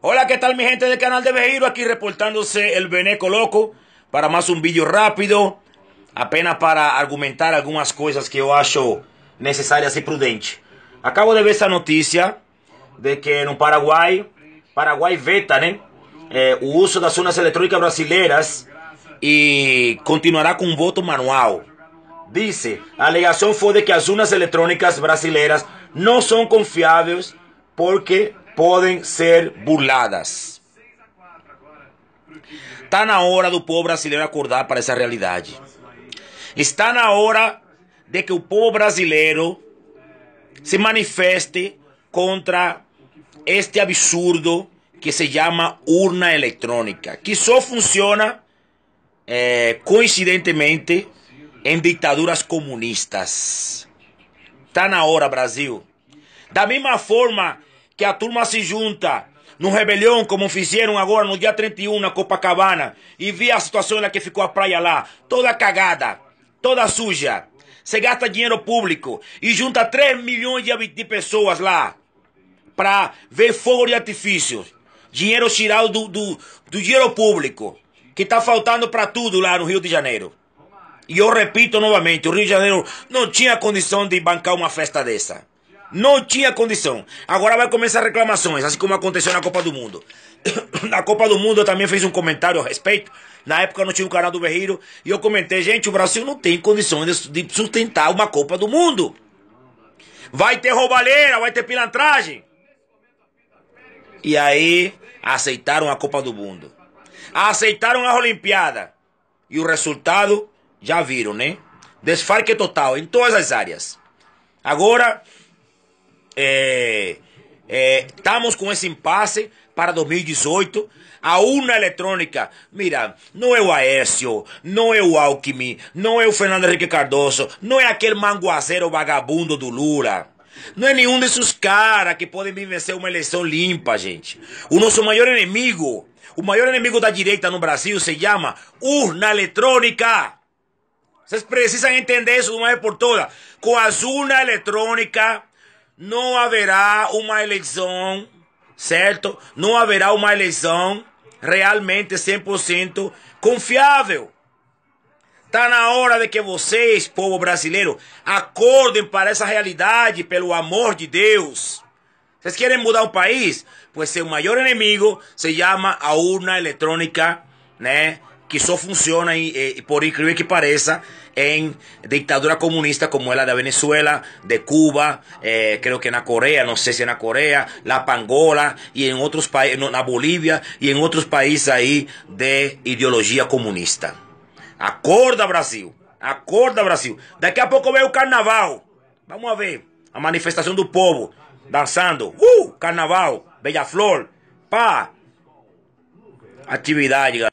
Hola, ¿qué tal mi gente del canal de Vejiro? Aquí reportándose el Beneco Loco para más un vídeo rápido, apenas para argumentar algunas cosas que yo acho necesarias y prudentes Acabo de ver esta noticia de que en Paraguay Paraguay veta el eh, el uso de zonas electrónicas brasileiras y continuará con voto manual. Dice, la fue de que las zonas electrónicas brasileiras no son confiables porque podem ser burladas. Está na hora do povo brasileiro acordar para essa realidade. Está na hora de que o povo brasileiro se manifeste contra este absurdo que se chama urna eletrônica, que só funciona é, coincidentemente em ditaduras comunistas. Está na hora, Brasil. Da mesma forma que a turma se junta num rebelião, como fizeram agora no dia 31 na Copacabana, e vi a situação na que ficou a praia lá, toda cagada, toda suja. Você gasta dinheiro público e junta 3 milhões de pessoas lá para ver fogo de artifícios, Dinheiro tirado do, do, do dinheiro público, que está faltando para tudo lá no Rio de Janeiro. E eu repito novamente, o Rio de Janeiro não tinha condição de bancar uma festa dessa. Não tinha condição. Agora vai começar reclamações, assim como aconteceu na Copa do Mundo. na Copa do Mundo eu também fiz um comentário a respeito. Na época eu não tinha o canal do Berreiro. E eu comentei, gente, o Brasil não tem condições de sustentar uma Copa do Mundo. Vai ter roubalheira, vai ter pilantragem. E aí, aceitaram a Copa do Mundo. Aceitaram a Olimpíada. E o resultado, já viram, né? Desfarque total em todas as áreas. Agora, é, é, estamos com esse impasse para 2018. A urna eletrônica, mira, não é o Aécio, não é o Alckmin, não é o Fernando Henrique Cardoso, não é aquele manguaceiro vagabundo do Lula. Não é nenhum desses caras que podem vencer uma eleição limpa, gente. O nosso maior inimigo, o maior inimigo da direita no Brasil se chama urna eletrônica. Vocês precisam entender isso de uma vez por todas. Com as urnas eletrônicas não haverá uma eleição, certo? Não haverá uma eleição realmente 100% confiável. Está na hora de que vocês, povo brasileiro, acordem para essa realidade, pelo amor de Deus. Vocês querem mudar o país? pois seu maior inimigo se chama a urna eletrônica, né? que só funciona y, e, e, e por increíble que parezca, en em dictadura comunista como la de Venezuela, de Cuba, eh, creo que en la Corea, em no sé si en la Corea, la Pangola y en em otros países, en Bolivia y en otros países ahí de ideología comunista. Acorda Brasil, acorda Brasil. Daqui a poco veo el carnaval. Vamos a ver la manifestación del povo danzando. ¡Uh! Carnaval, Bella Flor, pa. Actividad,